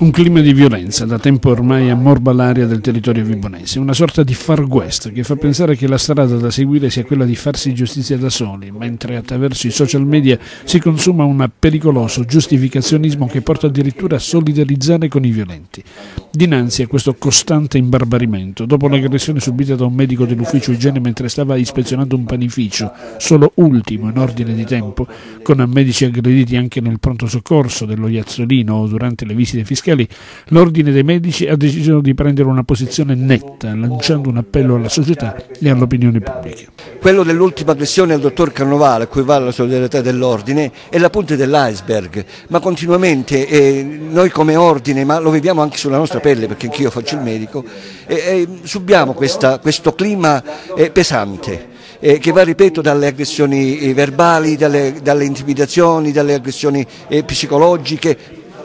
Un clima di violenza da tempo ormai ammorba l'area del territorio vibonese, una sorta di far west che fa pensare che la strada da seguire sia quella di farsi giustizia da soli, mentre attraverso i social media si consuma un pericoloso giustificazionismo che porta addirittura a solidarizzare con i violenti. Dinanzi a questo costante imbarbarimento, dopo l'aggressione subita da un medico dell'ufficio igiene mentre stava ispezionando un panificio, solo ultimo in ordine di tempo, con medici aggrediti anche nel pronto soccorso dello Iazzolino o durante le visite fiscali, Schialì, l'Ordine dei Medici ha deciso di prendere una posizione netta, lanciando un appello alla società e all'opinione pubblica. Quello dell'ultima aggressione al dottor Carnovale, a cui va la solidarietà dell'Ordine, è la punta dell'iceberg, ma continuamente eh, noi come Ordine, ma lo viviamo anche sulla nostra pelle, perché anch'io faccio il medico, eh, eh, subiamo questa, questo clima eh, pesante. Eh, che va, ripeto, dalle aggressioni eh, verbali, dalle, dalle intimidazioni, dalle aggressioni eh, psicologiche,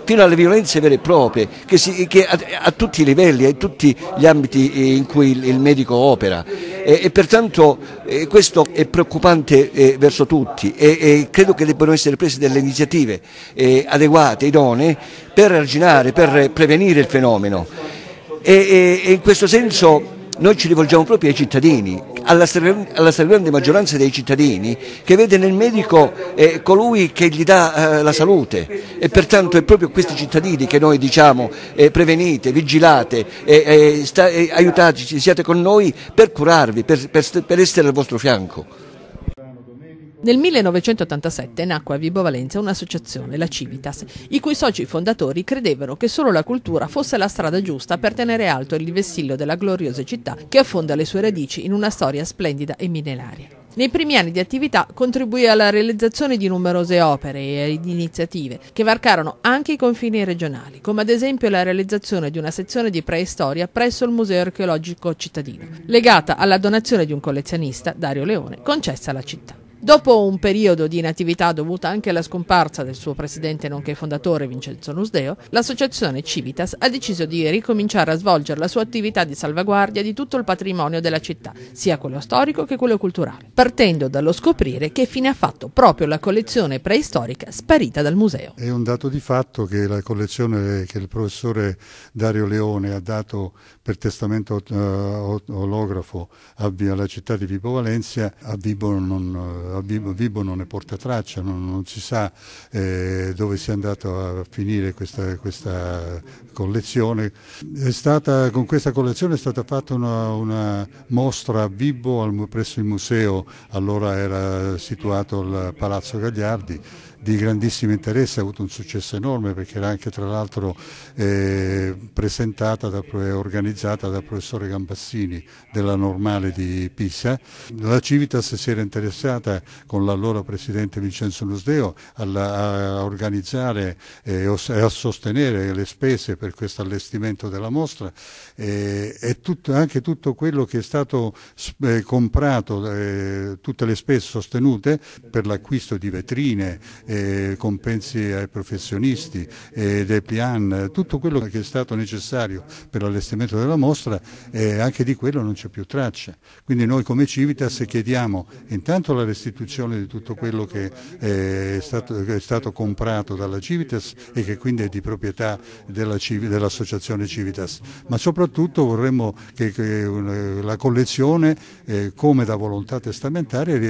fino alle violenze vere e proprie, che, si, che a, a, tutti i livelli, a tutti gli ambiti in cui il, il medico opera. E, e pertanto eh, questo è preoccupante eh, verso tutti e, e, credo che debbano essere prese delle iniziative eh, adeguate, idonee, per arginare, per prevenire il fenomeno. e in questo senso noi ci rivolgiamo proprio ai cittadini alla, stragrande maggioranza dei cittadini che vede nel medico eh, colui che gli dà eh, la salute e pertanto è proprio questi cittadini che noi diciamo eh, prevenite, vigilate, eh, eh, eh, aiutateci, siate con noi per curarvi, per, per, per essere al vostro fianco. Nel 1987 nacque a Vibo Valencia un'associazione, la Civitas, i cui soci fondatori credevano che solo la cultura fosse la strada giusta per tenere alto il vessillo della gloriosa città che affonda le sue radici in una storia splendida e millenaria. Nei primi anni di attività contribuì alla realizzazione di numerose opere e iniziative che varcarono anche i confini regionali, come ad esempio la realizzazione di una sezione di preistoria presso il Museo archeologico cittadino, legata alla donazione di un collezionista, Dario Leone, concessa alla città. Dopo un periodo di inattività dovuta anche alla scomparsa del suo presidente nonché fondatore Vincenzo Nusdeo, l'associazione Civitas ha deciso di ricominciare a svolgere la sua attività di salvaguardia di tutto il patrimonio della città, sia quello storico che quello culturale, partendo dallo scoprire che fine ha fatto proprio la collezione preistorica sparita dal museo. È un dato di fatto che la collezione che il professore Dario Leone ha dato per testamento eh, olografo alla città di Vibo Valencia, a Vibo non eh, Vibo non ne porta traccia, non, non si sa eh, dove sia andata a finire questa, questa collezione. Stata, con questa collezione è stata fatta una, una mostra a Vibo presso il museo, allora era situato il Palazzo Gagliardi di grandissimo interesse, ha avuto un successo enorme perché era anche tra l'altro eh, presentata e eh, organizzata dal professore Gambassini della Normale di Pisa. La Civitas si era interessata con l'allora presidente Vincenzo Nusdeo alla, a organizzare eh, e eh, a sostenere le spese per questo allestimento della mostra eh, e tutto, anche tutto quello che è stato eh, comprato, tutte le spese sostenute per l'acquisto di vetrine eh, compensi ai professionisti, eh, dei plan, tutto quello che è stato necessario per l'allestimento della mostra, eh, anche di quello non c'è più traccia. Quindi noi come Civitas chiediamo intanto la restituzione di tutto quello che eh, è stato, che è stato comprato dalla Civitas e che quindi è di proprietà della, dell'associazione Civitas, ma soprattutto vorremmo che, che eh, la collezione, eh, come da volontà testamentaria,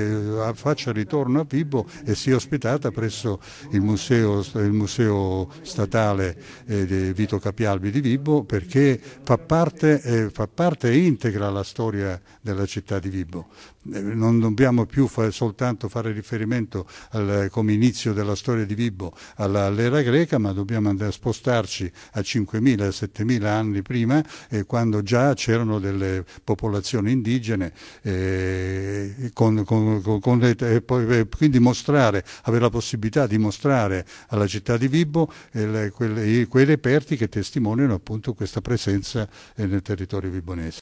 faccia ritorno a Pibbo e sia ospitata presso presso il Museo, il museo Statale eh, Vito Capialbi di Vibbo perché fa parte, eh, fa parte, e integra la storia della città di Vibbo. Eh, non dobbiamo più fa, soltanto fare riferimento al, come inizio della storia di Vibbo all'era greca, ma dobbiamo andare a spostarci a 5.000-7.000 anni prima, eh, quando già c'erano delle popolazioni indigene, eh, con, con, con le, poi, quindi mostrare, avere la possibilità possibilità di mostrare alla città di Vibo eh, quei reperti che testimoniano appunto questa presenza eh, nel territorio vibonese.